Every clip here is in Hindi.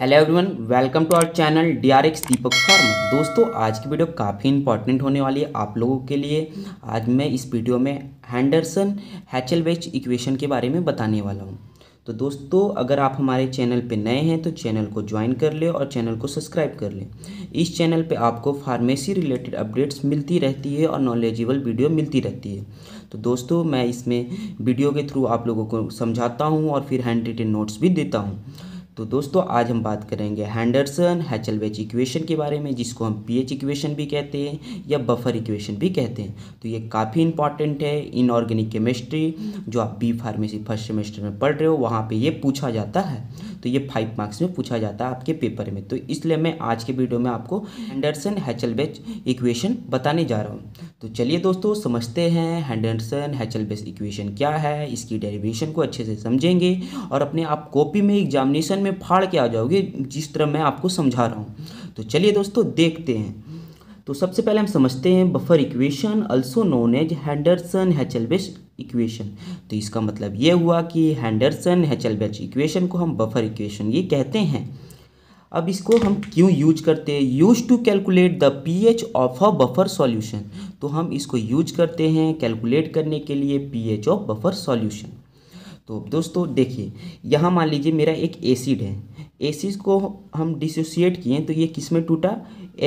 hello everyone welcome to our channel D R X Deepak pharm दोस्तों आज की वीडियो काफ़ी इंपॉर्टेंट होने वाली है आप लोगों के लिए आज मैं इस वीडियो में हैंडरसन हैचल इक्वेशन के बारे में बताने वाला हूँ तो दोस्तों अगर आप हमारे चैनल पे नए हैं तो चैनल को ज्वाइन कर लें और चैनल को सब्सक्राइब कर लें इस चैनल पे आपको फार्मेसी रिलेटेड अपडेट्स मिलती रहती है और नॉलेजेबल वीडियो मिलती रहती है तो दोस्तों मैं इसमें वीडियो के थ्रू आप लोगों को समझाता हूँ और फिर हैंड रिटेन नोट्स भी देता हूँ तो दोस्तों आज हम बात करेंगे हैंडरसन हैचलवेज इक्वेशन के बारे में जिसको हम पीएच इक्वेशन भी कहते हैं या बफर इक्वेशन भी कहते हैं तो ये काफ़ी इंपॉर्टेंट है इनऑर्गेनिक केमिस्ट्री जो आप बी फार्मेसी फर्स्ट सेमेस्टर में पढ़ रहे हो वहाँ पे ये पूछा जाता है तो ये फाइव मार्क्स में पूछा जाता है आपके पेपर में तो इसलिए मैं आज के वीडियो में आपको हैंडरसन हैचलबेच इक्वेशन बताने जा रहा हूँ तो चलिए दोस्तों समझते हैं हैंडरसन हैचलबेच इक्वेशन क्या है इसकी डेरिवेशन को अच्छे से समझेंगे और अपने आप कॉपी में एग्जामिनेशन में फाड़ के आ जाओगे जिस तरह मैं आपको समझा रहा हूँ तो चलिए दोस्तों देखते हैं तो सबसे पहले हम समझते हैं buffer equation also known as Henderson Hasselbalch equation तो इसका मतलब ये हुआ कि हैंडरसन हैचलबैच इक्वेशन को हम बफर इक्वेशन ये कहते हैं अब इसको हम क्यों यूज करते हैं use to calculate the pH of a buffer solution तो हम इसको यूज करते हैं कैलकुलेट करने के लिए पीएच ऑफ बफर सॉल्यूशन तो दोस्तों देखिए यहाँ मान लीजिए मेरा एक एसिड है एसिड को हम डिसोसिएट किए तो ये किस में टूटा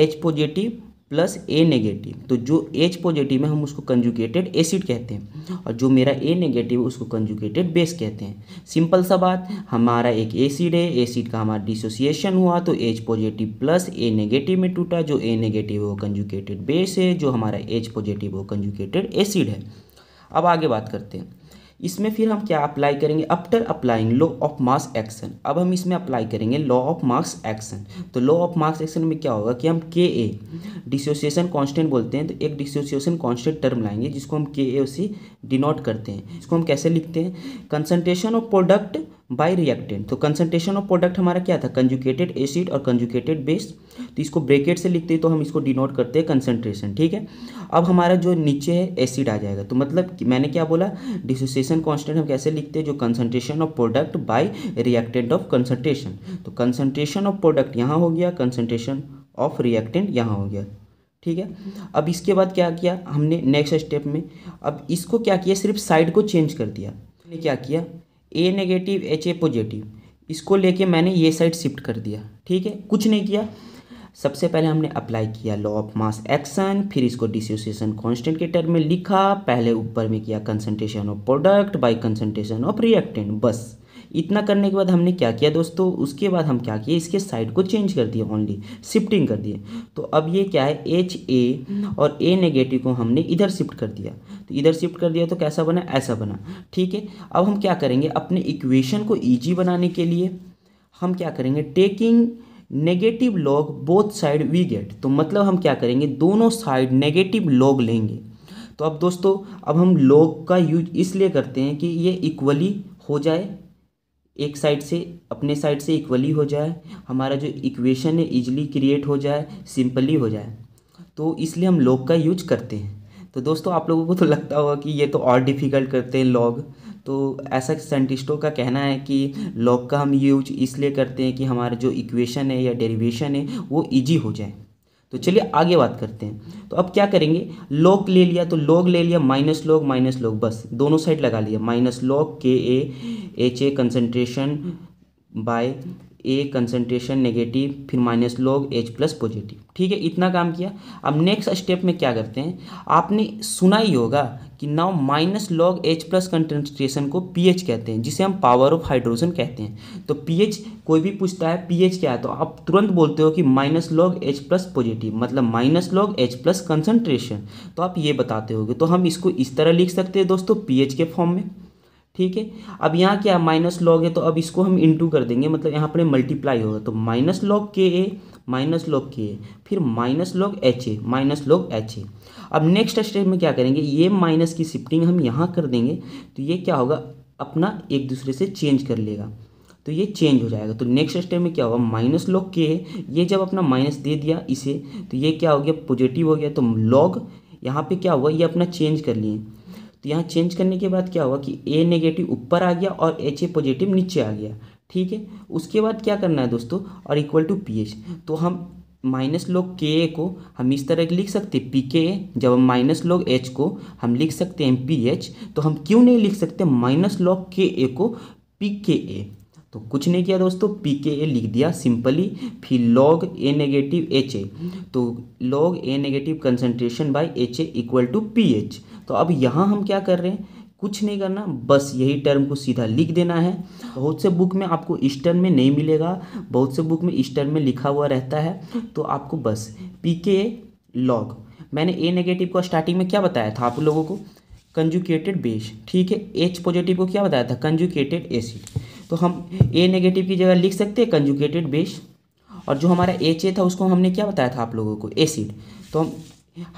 H positive plus A negative तो जो एच पॉजिटिव है हम उसको कंजुकेटेड एसिड कहते हैं और जो मेरा ए नेगेटिव है उसको कंजुकेटेड बेस कहते हैं सिंपल सा बात हमारा एक एसिड है एसिड का हमारा डिसोसिएशन हुआ तो H positive plus A negative में टूटा जो ए नेगेटिव है वो कंजुकेटेड बेस है जो हमारा एच पॉजिटिव वो कंजुकेटेड एसिड है अब आगे बात करते हैं इसमें फिर हम क्या अप्लाई करेंगे after applying law of mass action अब हम इसमें अप्लाई करेंगे लॉ ऑफ मास एक्शन तो लॉ ऑफ मास एक्शन में क्या होगा कि हम के ए डिसोसिएशन कॉन्स्टेंट बोलते हैं तो एक डिसोसिएशन कॉन्स्टेंट टर्म लाएंगे जिसको हम के ए उसी डिनोट करते हैं इसको हम कैसे लिखते हैं concentration of product by reactant तो कंसनट्रेशन ऑफ प्रोडक्ट हमारा क्या था कंजुकेटेड एसिड और कंजुकेटेड बेस तो इसको ब्रेकेट से लिखते हैं तो हम इसको डिनोट करते हैं कंसनट्रेशन ठीक है अब हमारा जो नीचे है एसिड आ जाएगा तो मतलब मैंने क्या बोला डिसोसिएशन कॉन्स्टेंट हम कैसे लिखते हैं जो concentration of product by reactant of concentration तो कंसनट्रेशन ऑफ प्रोडक्ट यहाँ हो गया कंसनट्रेशन ऑफ रिएक्टेंट यहाँ हो गया ठीक है अब इसके बाद क्या किया हमने नेक्स्ट स्टेप में अब इसको क्या किया सिर्फ साइड को चेंज कर दिया हमने क्या किया A negative H A positive इसको लेके मैंने ये साइड शिफ्ट कर दिया ठीक है कुछ नहीं किया सबसे पहले हमने अप्लाई किया लॉ ऑफ मास एक्शन फिर इसको डिसोसिएशन कांस्टेंट के टर्म में लिखा पहले ऊपर में किया concentration of product by concentration of reactant बस इतना करने के बाद हमने क्या किया दोस्तों उसके बाद हम क्या किए इसके साइड को चेंज कर दिया ओनली शिफ्टिंग कर दिए तो अब ये क्या है एच ए और ए नेगेटिव को हमने इधर शिफ्ट कर दिया तो इधर शिफ्ट कर दिया तो कैसा बना ऐसा बना ठीक है अब हम क्या करेंगे अपने इक्वेशन को ईजी बनाने के लिए हम क्या करेंगे taking negative log both side we get तो मतलब हम क्या करेंगे दोनों साइड नेगेटिव लॉग लेंगे तो अब दोस्तों अब हम लॉग का यूज इसलिए करते हैं कि ये इक्वली हो जाए एक साइड से अपने साइड से इक्वली हो जाए हमारा जो इक्वेशन है इजली क्रिएट हो जाए सिंपली हो जाए तो इसलिए हम लॉग का यूज करते हैं तो दोस्तों आप लोगों को तो लगता होगा कि ये तो और डिफ़िकल्ट करते हैं लॉग तो ऐसा साइंटिस्टों का कहना है कि लॉग का हम यूज इसलिए करते हैं कि हमारा जो इक्वेशन है या डेरिवेशन है वो ईजी हो जाए तो चलिए आगे बात करते हैं तो अब क्या करेंगे लॉग ले लिया तो लॉग ले लिया माइनस लॉग माइनस लॉग बस दोनों साइड लगा लिया minus log K A H A concentration by A concentration negative फिर minus log H plus positive ठीक है इतना काम किया अब नेक्स्ट स्टेप में क्या करते हैं आपने सुना ही होगा कि now minus log H plus concentration को पीएच कहते हैं जिसे हम पावर ऑफ हाइड्रोजन कहते हैं तो पीएच कोई भी पूछता है पीएच क्या है तो आप तुरंत बोलते हो कि minus log H plus positive मतलब minus log H plus concentration तो आप ये बताते हो तो हम इसको इस तरह लिख सकते हैं दोस्तों पीएच के फॉर्म में ठीक है अब यहाँ क्या माइनस लॉग है तो अब इसको हम इंटू कर देंगे मतलब यहाँ पर मल्टीप्लाई होगा तो minus log K A minus log K A फिर minus log H A minus log H A अब नेक्स्ट स्टेप में क्या करेंगे ये माइनस की शिफ्टिंग हम यहाँ कर देंगे तो ये क्या होगा अपना एक दूसरे से चेंज कर लेगा तो ये चेंज हो जाएगा तो नेक्स्ट स्टेप में क्या होगा माइनस लॉग के ये जब अपना माइनस दे दिया इसे तो ये क्या हो गया पॉजिटिव हो गया तो लॉग यहाँ पे क्या हुआ ये अपना चेंज कर लिए तो यहाँ चेंज करने के बाद क्या हुआ कि ए नेगेटिव ऊपर आ गया और एच ए पॉजिटिव नीचे आ गया ठीक है उसके बाद क्या करना है दोस्तों और इक्वल टू पी एच तो हम माइनस लोग के ए को हम इस तरह के लिख सकते पी के ए जब हम माइनस लोग एच को हम लिख सकते हैं पी एच तो हम क्यों नहीं लिख सकते माइनस लॉग के ए को पी के ए तो कुछ नहीं किया दोस्तों पी के ए लिख दिया सिंपली फिर log A negative H A तो log A negative concentration by H A equal to P H तो अब यहाँ हम क्या कर रहे हैं कुछ नहीं करना बस यही टर्म को सीधा लिख देना है बहुत से बुक में आपको इस टर्म में नहीं मिलेगा बहुत से बुक में इस टर्म में लिखा हुआ रहता है तो आपको बस पी के ए लॉग मैंने ए नेगेटिव को स्टार्टिंग में क्या बताया था आप लोगों को कंजुकेटेड बेस ठीक है एच पॉजिटिव को क्या बताया था कंजुकेटेड एसिड तो हम ए नेगेटिव की जगह लिख सकते हैं कंजुकेटेड बेस और जो हमारा एच ए था उसको हमने क्या बताया था आप लोगों को एसिड तो हम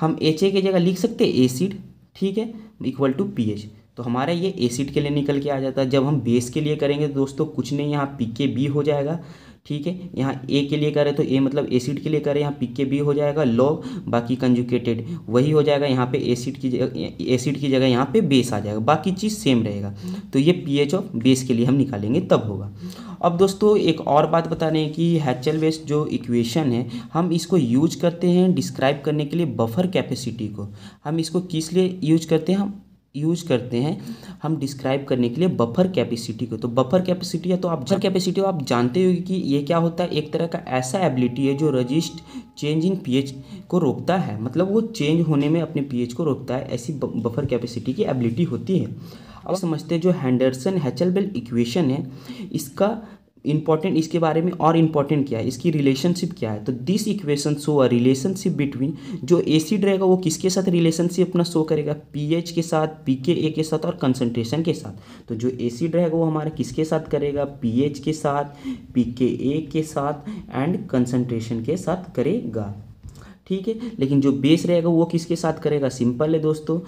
हम एच ए की जगह लिख सकते हैं एसिड ठीक है इक्वल टू पी एच तो हमारा ये एसिड के लिए निकल के आ जाता है जब हम बेस के लिए करेंगे तो दोस्तों कुछ नहीं यहाँ पी के बी हो जाएगा ठीक है यहाँ ए के लिए करें तो ए मतलब एसिड के लिए करें यहाँ पी के बी हो जाएगा लॉग बाकी कंजुकेटेड वही हो जाएगा यहाँ पे एसिड की जगह एसिड की जगह यहाँ पे बेस आ जाएगा बाकी चीज़ सेम रहेगा तो ये पी एच ऑफ बेस के लिए हम निकालेंगे तब होगा अब दोस्तों एक और बात बता रहे हैं कि हैचल वेस्ट जो इक्वेशन है हम इसको यूज करते हैं डिस्क्राइब करने के लिए बफर कैपेसिटी को हम इसको किस लिए यूज करते हैं हम यूज करते हैं हम डिस्क्राइब करने के लिए बफर कैपेसिटी को तो बफर कैपेसिटी या तो आप बफर कैपेसिटी हो आप जानते हो कि ये क्या होता है एक तरह का ऐसा एबिलिटी है जो रजिस्ट चेंज इन पीएच को रोकता है मतलब वो चेंज होने में अपने पीएच को रोकता है ऐसी बफर कैपेसिटी की एबिलिटी होती है अब समझते हैं जो हैंडरसन हैचलबेल इक्वेशन है इसका इम्पॉर्टेंट इसके बारे में और इम्पॉर्टेंट क्या है इसकी रिलेशनशिप क्या है तो this equation show a relationship between जो एसिड रहेगा वो किसके साथ रिलेशनशिप अपना शो करेगा पीएच के साथ पी के साथ और कंसनट्रेशन के साथ तो जो एसिड रहेगा वो हमारा किसके साथ करेगा पीएच के साथ ए के साथ एंड कंसनट्रेशन के साथ करेगा ठीक है लेकिन जो बेस रहेगा वो किसके साथ करेगा सिंपल है दोस्तों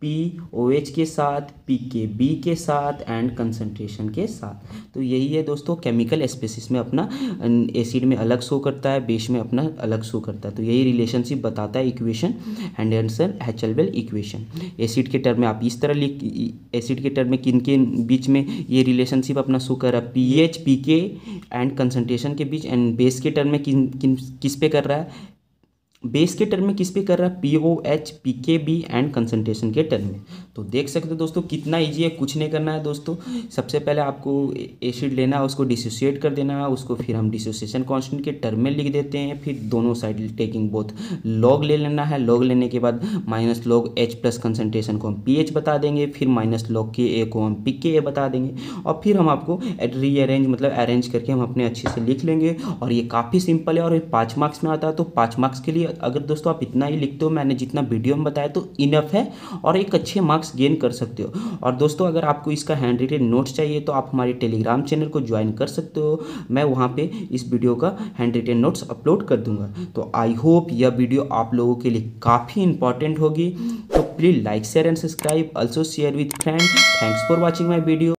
पी ओ एच के साथ पी के बी के साथ एंड कंसनट्रेशन के साथ तो यही है दोस्तों केमिकल स्पेसिस में अपना एसिड में अलग शो करता है बेस में अपना अलग शो करता है तो यही रिलेशनशिप बताता है इक्वेशन एंड आंसर हैचलवेल इक्वेशन एसिड के टर्म में आप इस तरह लिख एसिड के टर्म में किन के बीच में ये रिलेशनशिप अपना शो कर रहा है P H P K and concentration के बीच एंड बेस के टर्म में किन किन किस पे कर रहा है बेस के टर्म में किस पे कर रहा है P O H P K B and concentration के टर्म में तो देख सकते हो दोस्तों कितना ईजी है कुछ नहीं करना है दोस्तों सबसे पहले आपको एसिड लेना है उसको डिसोसिएट कर देना है उसको फिर हम डिसोसिएशन कांस्टेंट के टर्म में लिख देते हैं फिर दोनों साइड टेकिंग बोथ लॉग ले लेना है लॉग लेने के बाद minus log H plus concentration को हम पी एच बता देंगे फिर माइनस लॉग के ए को हम पी के ए बता देंगे और फिर हम आपको रीअरेंज मतलब अरेंज करके हम अपने अच्छे से लिख लेंगे और ये काफ़ी सिंपल है और पाँच मार्क्स में आता है तो पाँच मार्क्स के लिए अगर दोस्तों आप इतना ही लिखते हो मैंने जितना वीडियो में बताया तो इनफ है और एक अच्छे मार्क्स गेन कर सकते हो और दोस्तों अगर आपको इसका हैंड रिटेड नोट्स चाहिए तो आप हमारे टेलीग्राम चैनल को ज्वाइन कर सकते हो मैं वहाँ पर इस वीडियो का हैंड रिटेड नोट्स अपलोड कर दूँगा तो आई होप यह वीडियो आप लोगों के लिए काफ़ी इंपॉर्टेंट होगी तो please like share and subscribe also share with friend thanks for watching my video